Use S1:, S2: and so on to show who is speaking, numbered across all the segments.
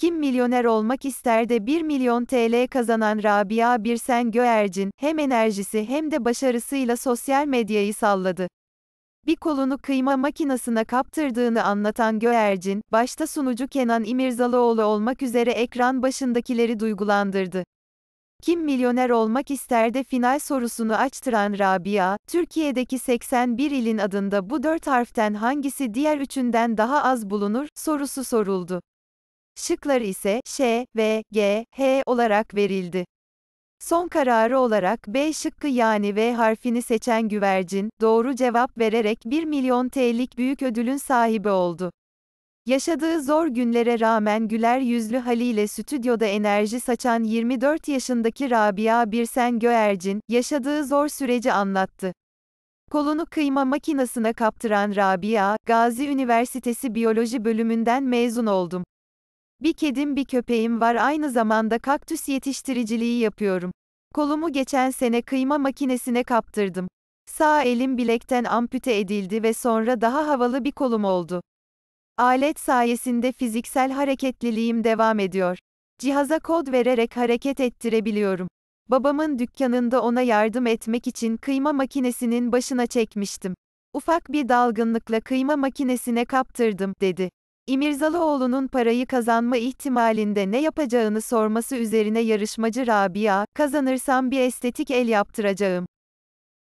S1: Kim milyoner olmak ister de 1 milyon TL kazanan Rabia Birsen Göercin, hem enerjisi hem de başarısıyla sosyal medyayı salladı. Bir kolunu kıyma makinasına kaptırdığını anlatan Göercin, başta sunucu Kenan İmirzalıoğlu olmak üzere ekran başındakileri duygulandırdı. Kim milyoner olmak ister de final sorusunu açtıran Rabia, Türkiye'deki 81 ilin adında bu dört harften hangisi diğer üçünden daha az bulunur sorusu soruldu. Şıklar ise Ş V, G, H olarak verildi. Son kararı olarak B şıkkı yani V harfini seçen güvercin, doğru cevap vererek 1 milyon TL'lik büyük ödülün sahibi oldu. Yaşadığı zor günlere rağmen güler yüzlü haliyle stüdyoda enerji saçan 24 yaşındaki Rabia Birsen Göercin, yaşadığı zor süreci anlattı. Kolunu kıyma makinasına kaptıran Rabia, Gazi Üniversitesi Biyoloji bölümünden mezun oldum. Bir kedim bir köpeğim var aynı zamanda kaktüs yetiştiriciliği yapıyorum. Kolumu geçen sene kıyma makinesine kaptırdım. Sağ elim bilekten ampute edildi ve sonra daha havalı bir kolum oldu. Alet sayesinde fiziksel hareketliliğim devam ediyor. Cihaza kod vererek hareket ettirebiliyorum. Babamın dükkanında ona yardım etmek için kıyma makinesinin başına çekmiştim. Ufak bir dalgınlıkla kıyma makinesine kaptırdım, dedi. İmirzalıoğlu'nun parayı kazanma ihtimalinde ne yapacağını sorması üzerine yarışmacı Rabia, kazanırsam bir estetik el yaptıracağım.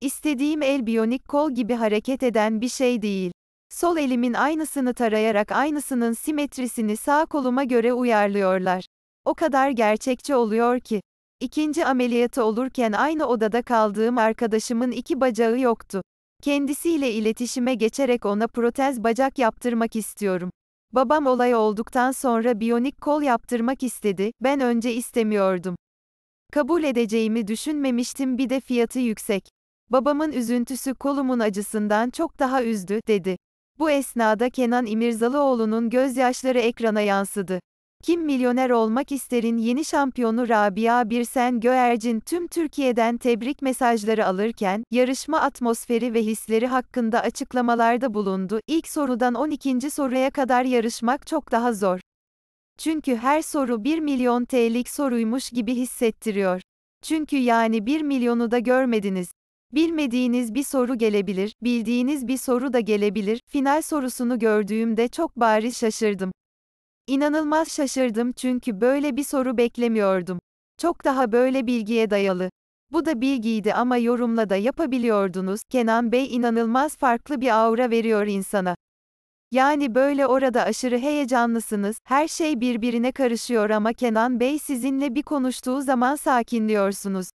S1: İstediğim el biyonik kol gibi hareket eden bir şey değil. Sol elimin aynısını tarayarak aynısının simetrisini sağ koluma göre uyarlıyorlar. O kadar gerçekçi oluyor ki. İkinci ameliyatı olurken aynı odada kaldığım arkadaşımın iki bacağı yoktu. Kendisiyle iletişime geçerek ona protez bacak yaptırmak istiyorum. Babam olay olduktan sonra biyonik kol yaptırmak istedi, ben önce istemiyordum. Kabul edeceğimi düşünmemiştim bir de fiyatı yüksek. Babamın üzüntüsü kolumun acısından çok daha üzdü, dedi. Bu esnada Kenan İmirzalıoğlu'nun gözyaşları ekrana yansıdı. Kim Milyoner Olmak isterin yeni şampiyonu Rabia Birsen Göercin tüm Türkiye'den tebrik mesajları alırken, yarışma atmosferi ve hisleri hakkında açıklamalarda bulundu. İlk sorudan 12. soruya kadar yarışmak çok daha zor. Çünkü her soru 1 milyon TL'lik soruymuş gibi hissettiriyor. Çünkü yani 1 milyonu da görmediniz. Bilmediğiniz bir soru gelebilir, bildiğiniz bir soru da gelebilir. Final sorusunu gördüğümde çok bariz şaşırdım. İnanılmaz şaşırdım çünkü böyle bir soru beklemiyordum. Çok daha böyle bilgiye dayalı. Bu da bilgiydi ama yorumla da yapabiliyordunuz. Kenan Bey inanılmaz farklı bir aura veriyor insana. Yani böyle orada aşırı heyecanlısınız, her şey birbirine karışıyor ama Kenan Bey sizinle bir konuştuğu zaman sakinliyorsunuz.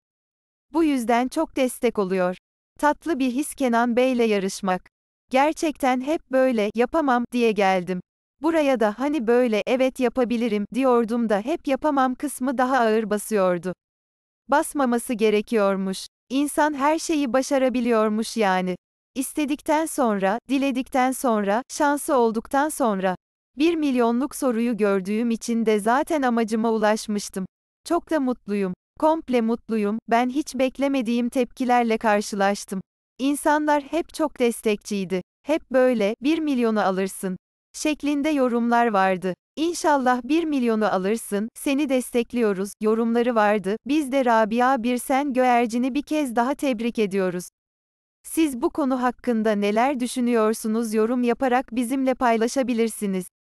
S1: Bu yüzden çok destek oluyor. Tatlı bir his Kenan Bey'le yarışmak. Gerçekten hep böyle yapamam diye geldim. Buraya da hani böyle evet yapabilirim diyordum da hep yapamam kısmı daha ağır basıyordu. Basmaması gerekiyormuş. İnsan her şeyi başarabiliyormuş yani. İstedikten sonra, diledikten sonra, şansı olduktan sonra. Bir milyonluk soruyu gördüğüm için de zaten amacıma ulaşmıştım. Çok da mutluyum. Komple mutluyum. Ben hiç beklemediğim tepkilerle karşılaştım. İnsanlar hep çok destekçiydi. Hep böyle, bir milyonu alırsın şeklinde yorumlar vardı. İnşallah 1 milyonu alırsın, seni destekliyoruz, yorumları vardı. Biz de Rabia Birsen göercini bir kez daha tebrik ediyoruz. Siz bu konu hakkında neler düşünüyorsunuz yorum yaparak bizimle paylaşabilirsiniz.